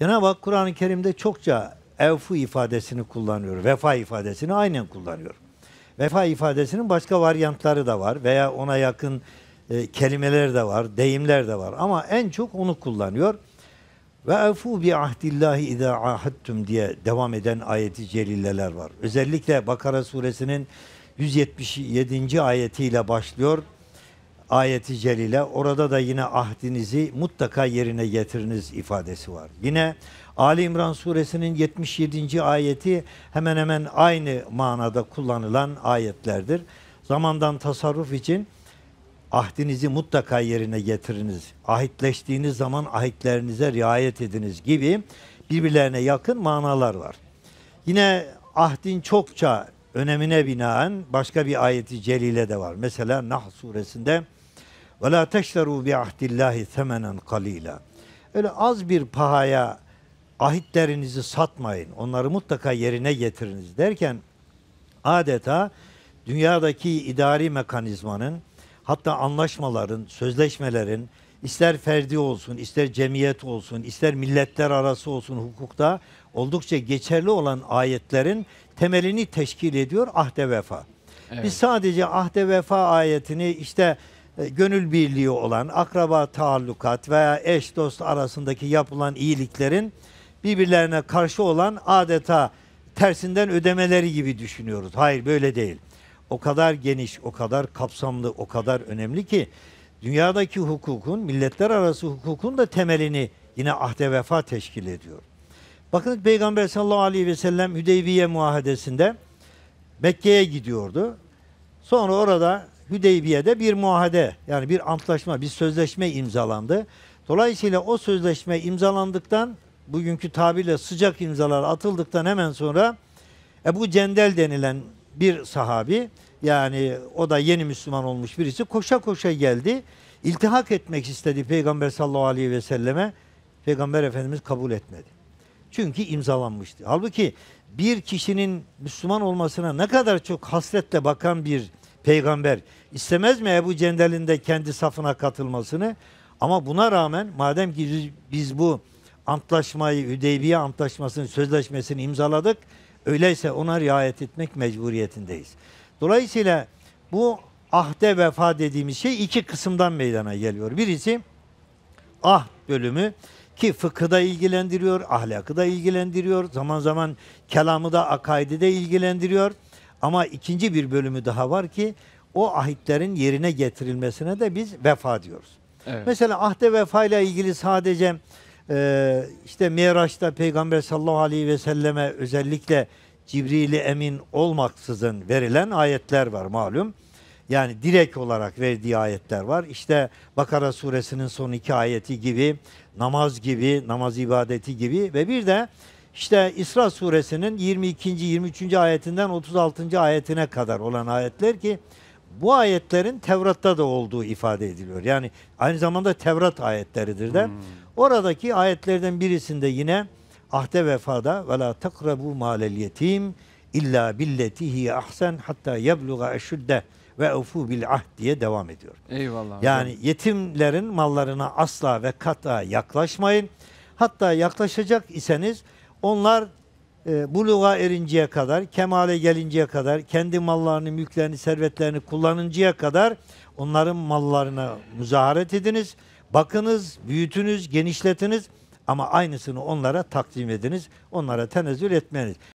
Cenab-ı Hak Kur'an-ı Kerim'de çokça evfu ifadesini kullanıyor. Vefa ifadesini aynen kullanıyor. Vefa ifadesinin başka varyantları da var veya ona yakın e, kelimeler de var, deyimler de var. Ama en çok onu kullanıyor. Ve evfu bi ahdillahi idâ ahadtum diye devam eden ayeti celilleler var. Özellikle Bakara suresinin 177. ayetiyle başlıyor ayeti celile. Orada da yine ahdinizi mutlaka yerine getiriniz ifadesi var. Yine Ali İmran suresinin 77. ayeti hemen hemen aynı manada kullanılan ayetlerdir. Zamandan tasarruf için ahdinizi mutlaka yerine getiriniz. Ahitleştiğiniz zaman ahitlerinize riayet ediniz gibi birbirlerine yakın manalar var. Yine ahdin çokça önemine binaen başka bir ayeti celile de var. Mesela Nah suresinde ve la teşteru bi ahdillahi semenen kalila. Öyle az bir pahaya ahitlerinizi satmayın. Onları mutlaka yerine getiriniz derken adeta dünyadaki idari mekanizmanın hatta anlaşmaların, sözleşmelerin ister ferdi olsun, ister cemiyet olsun, ister milletler arası olsun hukukta oldukça geçerli olan ayetlerin temelini teşkil ediyor ahde vefa. Evet. Biz sadece ahde vefa ayetini işte e, gönül birliği olan akraba taallukat veya eş dost arasındaki yapılan iyiliklerin birbirlerine karşı olan adeta tersinden ödemeleri gibi düşünüyoruz. Hayır böyle değil. O kadar geniş, o kadar kapsamlı, o kadar önemli ki dünyadaki hukukun, milletler arası hukukun da temelini yine ahde vefa teşkil ediyor. Bakın Peygamber sallallahu aleyhi ve sellem Hüdeybiye muahedesinde Mekke'ye gidiyordu. Sonra orada Hüdeybiye'de bir muahede yani bir antlaşma, bir sözleşme imzalandı. Dolayısıyla o sözleşme imzalandıktan bugünkü tabirle sıcak imzalar atıldıktan hemen sonra Ebu Cendel denilen bir sahabi yani o da yeni Müslüman olmuş birisi koşa koşa geldi. İltihak etmek istedi Peygamber sallallahu aleyhi ve selleme. Peygamber Efendimiz kabul etmedi. Çünkü imzalanmıştı. Halbuki bir kişinin Müslüman olmasına ne kadar çok hasretle bakan bir peygamber. istemez mi Ebu Cendel'in de kendi safına katılmasını? Ama buna rağmen madem ki biz bu antlaşmayı, Hüdeybiye antlaşmasının sözleşmesini imzaladık. Öyleyse ona riayet etmek mecburiyetindeyiz. Dolayısıyla bu ahde vefa dediğimiz şey iki kısımdan meydana geliyor. Birisi ah bölümü ki fıkı da ilgilendiriyor, ahlakı da ilgilendiriyor, zaman zaman kelamı da akaidi de ilgilendiriyor. Ama ikinci bir bölümü daha var ki o ahitlerin yerine getirilmesine de biz vefa diyoruz. Evet. Mesela ahde vefa ile ilgili sadece e, işte Miraç'ta Peygamber sallallahu aleyhi ve selleme özellikle cibril Emin olmaksızın verilen ayetler var malum. Yani direkt olarak verdiği ayetler var. İşte Bakara suresinin son iki ayeti gibi, namaz gibi, namaz ibadeti gibi ve bir de işte İsra suresinin 22. 23. ayetinden 36. ayetine kadar olan ayetler ki bu ayetlerin Tevrat'ta da olduğu ifade ediliyor. Yani aynı zamanda Tevrat ayetleridir de. Hmm. Oradaki ayetlerden birisinde yine ahde vefada ve la takrabu malel yetim illa billetihi ahsen hatta yebluğa eşüdde ve ufu bil ahd diye devam ediyor. Eyvallah. Yani yetimlerin mallarına asla ve kata yaklaşmayın. Hatta yaklaşacak iseniz onlar e, buluğa erinceye kadar, kemale gelinceye kadar, kendi mallarını, mülklerini, servetlerini kullanıncaya kadar onların mallarına müzaharet ediniz. Bakınız, büyütünüz, genişletiniz ama aynısını onlara takdim ediniz. Onlara tenezzül etmeyiniz.